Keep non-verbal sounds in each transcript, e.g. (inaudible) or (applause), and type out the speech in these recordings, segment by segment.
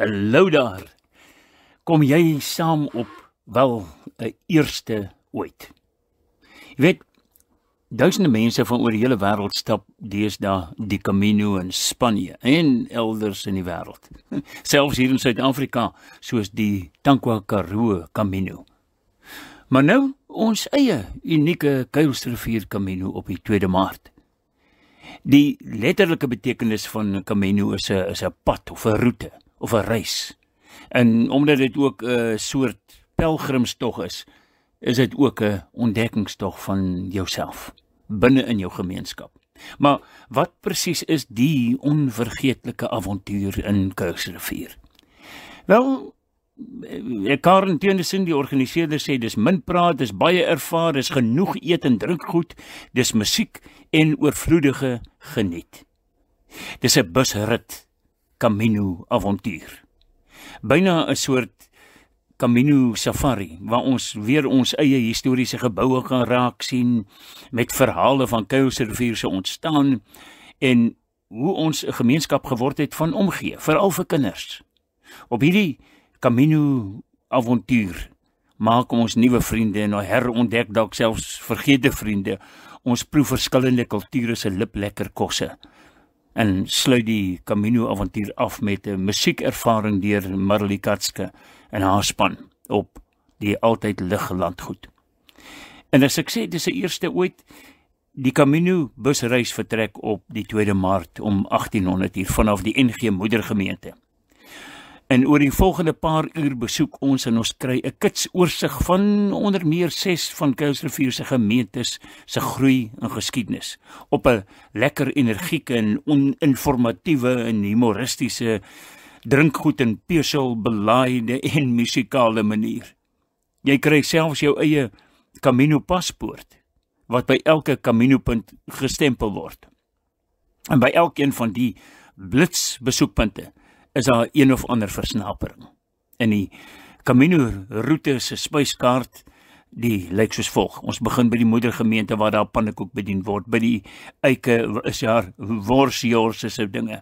Hallo daar. Kom jy saam op wel 'n eerste ooit. Jy weet duisende mense van oor die hele wêreld stap deesdae die Camino in Spanje en elders in die wêreld. (laughs) Selfs hier in Suid-Afrika soos die Tankwa Karoo Camino. Maar nou ons eie unieke Kuilsrivier Camino op die 2 Maart. Die letterlike betekenis van Camino is 'n is 'n pad of 'n roete of 'n reis. En omdat dit ook 'n soort pelgrimstog is, is dit ook 'n ontdekkingstog van jouself binne in jou gemeenskap. Maar wat presies is die onvergeetlike avontuur in Kersrivier? Wel, eh, Karen Tiendesin die organiseerder sê dis min praat, dis baie ervaar, dis genoeg eet en drink goed, dis musiek en oorvloedige geniet. Dis 'n busrit Camino avontuur. Byna 'n soort Camino safari waar ons weer ons eie historiese geboue gaan raak sien met verhale van Kuilsrivier se ontstaan en hoe ons 'n gemeenskap geword het van omgee, veral vir kinders. Op hierdie Camino avontuur maak ons nuwe vriende en herontdek dalk selfs vergete vriende. Ons proe verskillende kulture se liplekker kosse en sluit die Camino avontuur af met 'n musiekervaring deur Marley Katske en haar span op die altyd lig landgoed. En as ek sê dis se eerste ooit die Camino busreis vertrek op die 2 Maart om 1800 uur vanaf die NG Moedergemeente. En oor die volgende paar uur besoek ons en ons kry 'n kits oorsig van onder meer 6 van Kersrivier se gemeentes se groei en geskiedenis op 'n lekker energieke en oninformatiewe en humoristiese drinkgoed en pesel belaaide en musikale manier. Jy kry selfs jou eie Camino paspoort wat by elke Camino punt gestempel word. En by elkeen van die blits besoekpunte is daar een of ander versnapering. In die Camino roete se spyskaart die lyk soos volg. Ons begin by die moedergemeente waar daar pannekoek bedien word. By die eike is daar worsjorse se dinge.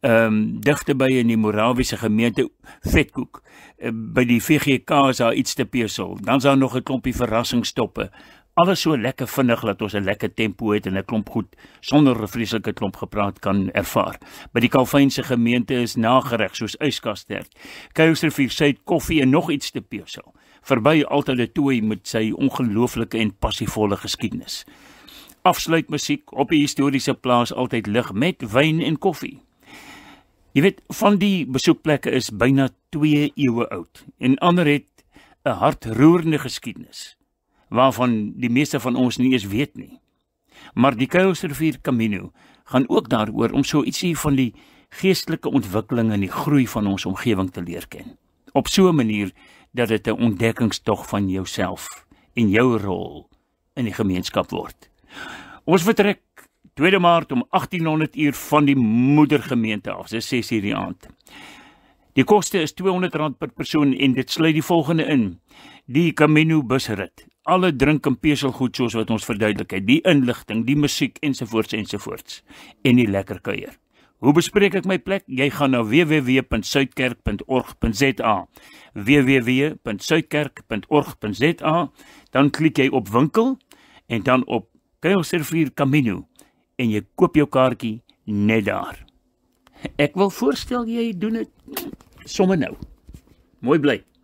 Ehm um, digte by in die Morawiese gemeente vetkoek. Eh, by die VGK is daar iets te pesel. Dan's daar nog 'n klompie verrassingsstoppe alles so lekker vinnig dat ons 'n lekker tempo het en 'n klomp goed sonder 'n vreeslike klomp gepraat kan ervaar. By die Kalvynse gemeente is nagereg soos yskastert. Kuiser vir sy koffie en nog iets te peusel. Verby altyd die tooi met sy ongelooflike en passievolle geskiedenis. Afsluit musiek op die historiese plaas altyd lig met wyn en koffie. Jy weet, van die besoekplekke is byna 2 eeue oud en ander het 'n hartroerende geskiedenis waarvan die meeste van ons nie eens weet nie. Maar die Kuilsrivier Camino gaan ook daaroor om so ietsie van die geestelike ontwikkeling en die groei van ons omgewing te leer ken. Op so 'n manier dat dit 'n ontdekkingstog van jouself en jou rol in die gemeenskap word. Ons vertrek 2 Maart om 1800 uur van die moedergemeente af. Dis 6 uur die aand. Die koste is R200 per persoon en dit sluit die volgende in: die Camino busrit, alle drink en peselgoed soos wat ons verduidelik het, die inligting, die musiek ensovoorts ensovoorts en die lekker kuier. Hoe bespreek ek my plek? Jy gaan na www.suidkerk.org.za. www.suidkerk.org.za, dan klik jy op winkel en dan op Kuilservier Camino en jy koop jou kaartjie net daar. Ek wil voorstel jy doen dit sommer nou. Mooi bly.